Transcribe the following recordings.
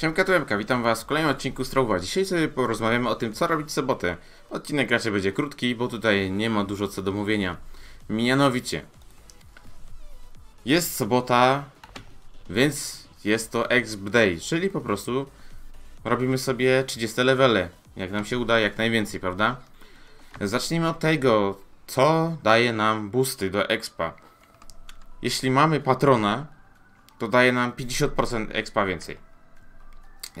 Siemka Tułemka, witam was w kolejnym odcinku Strowa. Dzisiaj sobie porozmawiamy o tym, co robić w sobotę. Odcinek raczej będzie krótki, bo tutaj nie ma dużo co do mówienia. Mianowicie, jest sobota, więc jest to Exp Day, czyli po prostu robimy sobie 30 levele, jak nam się uda, jak najwięcej, prawda? Zacznijmy od tego, co daje nam boosty do expa. Jeśli mamy patrona, to daje nam 50% expa więcej.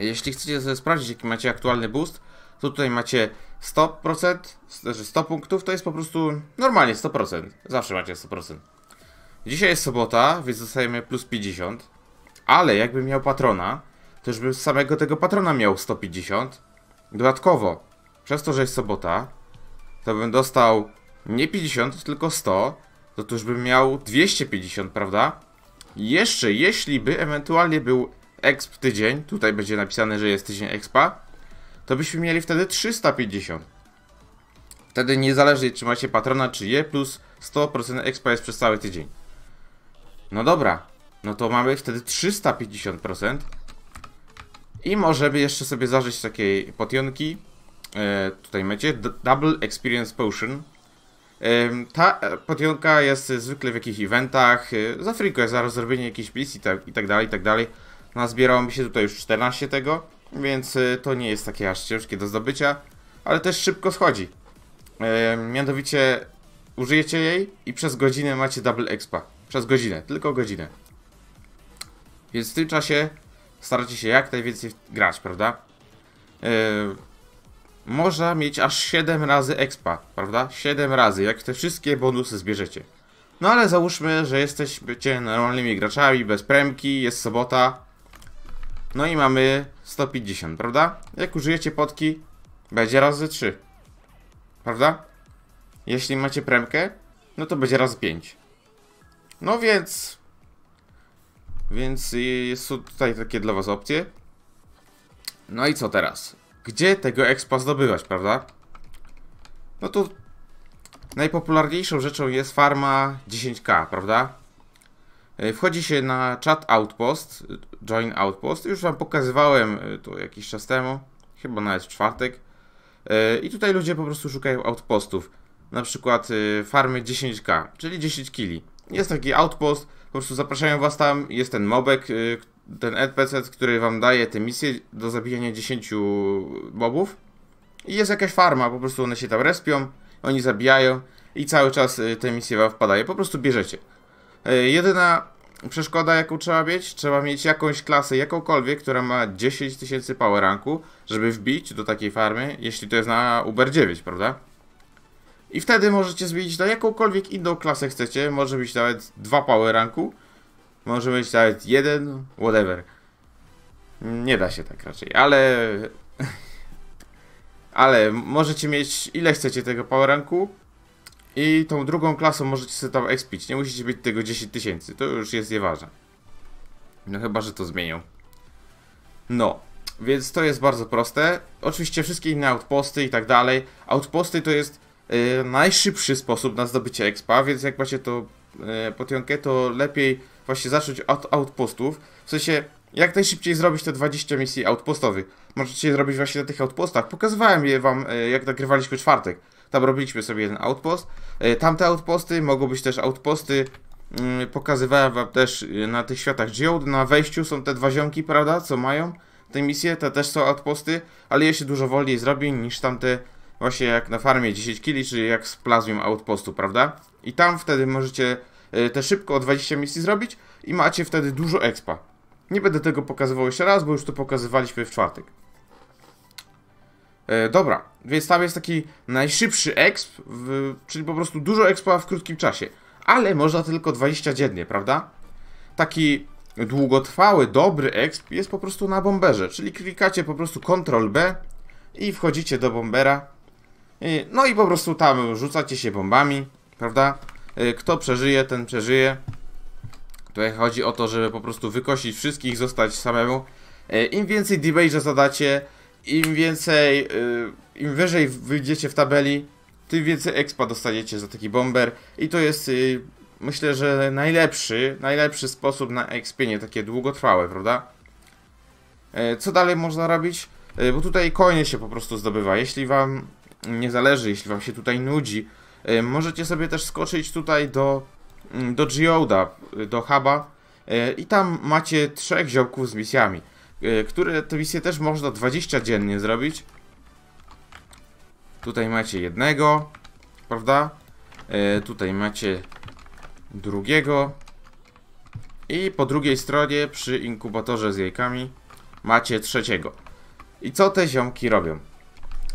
Jeśli chcecie sobie sprawdzić, jaki macie aktualny boost, to tutaj macie 100%, 100 znaczy punktów, to jest po prostu normalnie 100%. Zawsze macie 100%. Dzisiaj jest sobota, więc dostajemy plus 50. Ale jakbym miał patrona, to już bym z samego tego patrona miał 150. Dodatkowo, przez to, że jest sobota, to bym dostał nie 50, tylko 100. To już bym miał 250, prawda? Jeszcze, jeśli by ewentualnie był exp tydzień, tutaj będzie napisane, że jest tydzień expa, to byśmy mieli wtedy 350. Wtedy niezależnie czy macie patrona czy je, plus 100% expa jest przez cały tydzień. No dobra, no to mamy wtedy 350%. I możemy jeszcze sobie zażyć takiej potionki. E, tutaj macie Double Experience Potion. ta e, potionka jest zwykle w jakichś eventach. E, za friko jest za rozrobienie jakichś misji i tak, i tak dalej, i tak dalej. Nazbierało mi się tutaj już 14 tego, więc y, to nie jest takie aż ciężkie do zdobycia, ale też szybko schodzi. E, mianowicie użyjecie jej i przez godzinę macie double expa. Przez godzinę, tylko godzinę. Więc w tym czasie staracie się jak najwięcej grać, prawda? E, można mieć aż 7 razy expa, prawda? 7 razy, jak te wszystkie bonusy zbierzecie. No ale załóżmy, że jesteście normalnymi graczami, bez premki, jest sobota, no i mamy 150, prawda? Jak użyjecie potki, będzie razy 3. Prawda? Jeśli macie premkę, no to będzie razy 5. No więc... Więc jest tutaj takie dla was opcje. No i co teraz? Gdzie tego expa zdobywać, prawda? No tu najpopularniejszą rzeczą jest farma 10k, prawda? E, wchodzi się na chat Outpost, Join Outpost. Już Wam pokazywałem e, to jakiś czas temu, chyba nawet w czwartek. E, I tutaj ludzie po prostu szukają outpostów. Na przykład farmy 10k, czyli 10 kili. Jest taki outpost, po prostu zapraszają Was tam, jest ten mobek, ten NPC, który Wam daje te misje do zabijania 10 mobów. I jest jakaś farma, po prostu one się tam respią, oni zabijają i cały czas te misje Wam wpadają. Po prostu bierzecie. E, jedyna przeszkoda, jaką trzeba mieć, trzeba mieć jakąś klasę, jakąkolwiek, która ma 10 tysięcy power ranku, żeby wbić do takiej farmy, jeśli to jest na Uber 9, prawda? I wtedy możecie zmienić na jakąkolwiek inną klasę chcecie, może być nawet dwa power ranku, może być nawet jeden, whatever. Nie da się tak raczej, ale... ale możecie mieć ile chcecie tego power ranku, i tą drugą klasą możecie sobie tam expić. Nie musicie być tego 10 tysięcy. To już jest nieważne. No chyba, że to zmienią. No. Więc to jest bardzo proste. Oczywiście wszystkie inne outposty i tak dalej. Outposty to jest e, najszybszy sposób na zdobycie expa, więc jak macie to yy, potionkę, to lepiej właśnie zacząć od outpostów. W sensie jak najszybciej zrobić te 20 misji outpostowych. Możecie je zrobić właśnie na tych outpostach. Pokazywałem je wam, e, jak nagrywaliśmy czwartek. Tam robiliśmy sobie jeden outpost. E, tamte outposty mogą być też outposty. Mm, pokazywałem wam też e, na tych światach Geode. Na wejściu są te dwa ziomki, prawda? Co mają te misje. Te też są outposty, ale je się dużo wolniej zrobi niż tamte właśnie jak na farmie 10 kili, czy jak z plazmium outpostu, prawda? I tam wtedy możecie e, te szybko o 20 misji zrobić i macie wtedy dużo expa. Nie będę tego pokazywał jeszcze raz, bo już to pokazywaliśmy w czwartek. E, dobra, więc tam jest taki najszybszy exp, w, czyli po prostu dużo expa w krótkim czasie. Ale można tylko 20 dziennie, prawda? Taki długotrwały, dobry exp jest po prostu na bomberze, czyli klikacie po prostu Ctrl B i wchodzicie do bombera. I, e, no i po prostu tam rzucacie się bombami, prawda? E, kto przeżyje, ten przeżyje. Tutaj chodzi o to, żeby po prostu wykosić wszystkich, zostać samemu. Im więcej damage'a zadacie, im więcej, y, im wyżej wyjdziecie w tabeli, tym więcej expa dostaniecie za taki bomber i to jest y, myślę, że najlepszy, najlepszy sposób na expienie, takie długotrwałe, prawda? E, co dalej można robić? E, bo tutaj coiny się po prostu zdobywa. Jeśli wam nie zależy, jeśli wam się tutaj nudzi, e, możecie sobie też skoczyć tutaj do, mm, do Geoda, do huba i tam macie trzech ziołków z misjami. Y, które te misje też można 20 dziennie zrobić. Tutaj macie jednego, prawda? Y, tutaj macie drugiego. I po drugiej stronie przy inkubatorze z jajkami macie trzeciego. I co te ziomki robią?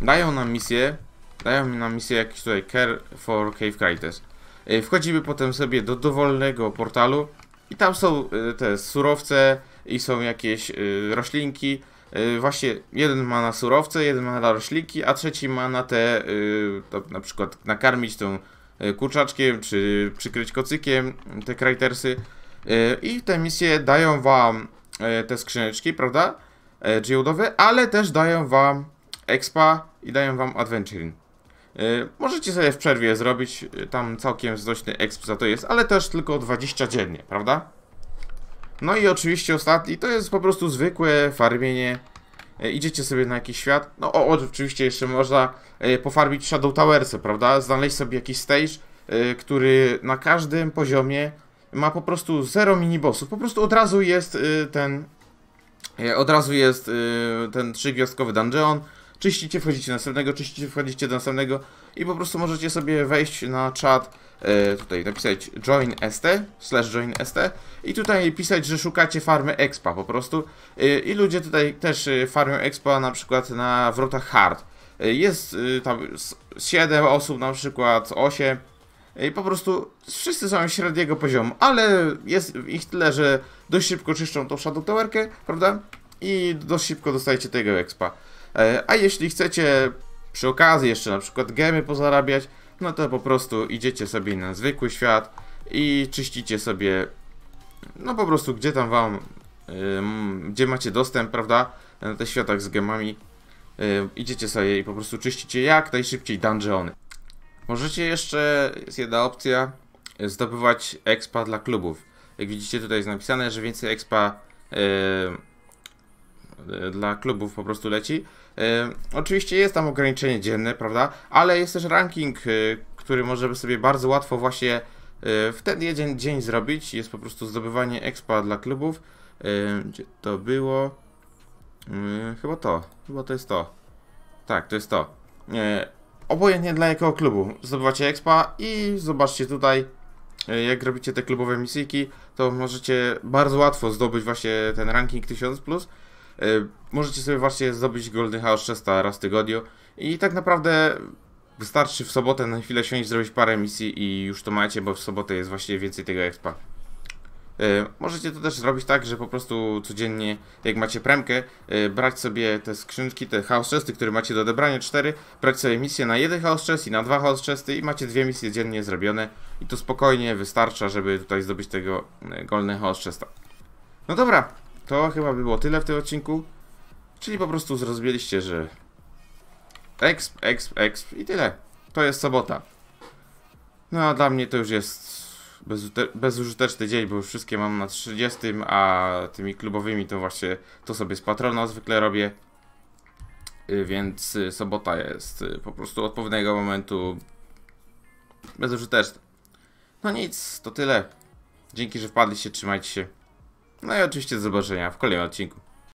Dają nam misję, dają nam misję jakiś tutaj Care for Cave Critters. Y, wchodzimy potem sobie do dowolnego portalu i tam są te surowce, i są jakieś y, roślinki. Y, właśnie jeden ma na surowce, jeden ma na roślinki, a trzeci ma na te, y, na przykład nakarmić tą kurczaczkiem, czy przykryć kocykiem te krajtersy. I te misje dają wam te skrzyneczki, prawda? Geodowe, ale też dają wam expa i dają wam adventuring. Możecie sobie w przerwie zrobić, tam całkiem znośny exp za to jest, ale też tylko 20 dziennie, prawda? No i oczywiście ostatni, to jest po prostu zwykłe farmienie. E, idziecie sobie na jakiś świat. No o, oczywiście jeszcze można e, pofarmić Shadow Towersy, prawda? Znaleźć sobie jakiś stage, e, który na każdym poziomie ma po prostu zero minibossów. Po prostu od razu jest e, ten... E, od razu jest e, ten trzygwiazdkowy dungeon, czyścicie, wchodzicie do następnego, czyścicie, wchodzicie do następnego i po prostu możecie sobie wejść na czat, e, tutaj napisać joinst, slash joinst i tutaj pisać, że szukacie farmy expa po prostu e, i ludzie tutaj też e, farmią expa na przykład na wrotach hard. jest tam 7 osób na przykład, 8 i po prostu wszyscy są średniego poziomu, ale jest ich tyle, że dość szybko czyszczą tą Shadow Towerkę, prawda? I dość szybko dostajecie tego expa. E, a jeśli chcecie przy okazji jeszcze na przykład gemy pozarabiać, no to po prostu idziecie sobie na zwykły świat i czyścicie sobie no po prostu gdzie tam wam e, gdzie macie dostęp, prawda? Na tych światach z gemami e, idziecie sobie i po prostu czyścicie jak najszybciej dungeony. Możecie jeszcze, jest jedna opcja, zdobywać expa dla klubów. Jak widzicie tutaj jest napisane, że więcej expa yy, dla klubów po prostu leci. Oczywiście jest tam ograniczenie dzienne, prawda? Ale jest też ranking, y, który możemy sobie bardzo łatwo właśnie y, w ten jeden dzień zrobić. Jest po prostu zdobywanie expa dla klubów. Gdzie to było? Chyba to. Chyba to jest to. Tak, to jest to. Y, obojętnie dla jakiego klubu. Zdobywacie expa i zobaczcie tutaj, jak robicie te klubowe misyjki, to możecie bardzo łatwo zdobyć właśnie ten ranking 1000+. Plus E, możecie sobie właśnie zdobyć Golden House 300 raz w tygodniu i tak naprawdę wystarczy w sobotę na chwilę siąść, zrobić parę misji i już to macie, bo w sobotę jest właśnie więcej tego expa. E, możecie to też zrobić tak, że po prostu codziennie, jak macie premkę, e, brać sobie te skrzynki, te house chesty, które macie do odebrania, cztery, brać sobie misję na jeden house chest i na dwa house chesty i macie dwie misje dziennie zrobione i to spokojnie wystarcza, żeby tutaj zdobyć tego golden house chesta. No dobra, to chyba by było tyle w tym odcinku. Czyli po prostu zrozumieliście, że exp, exp, exp i tyle. To jest sobota. No a dla mnie to już jest bezużyteczny dzień, bo już wszystkie mam na 30, a tymi klubowymi to właśnie to sobie z patrona zwykle robię. Y, więc y, sobota jest y, po prostu od pewnego momentu bezużyteczna. No nic, to tyle. Dzięki, że wpadliście, trzymajcie się. No i oczywiście do zobaczenia w kolejnym odcinku.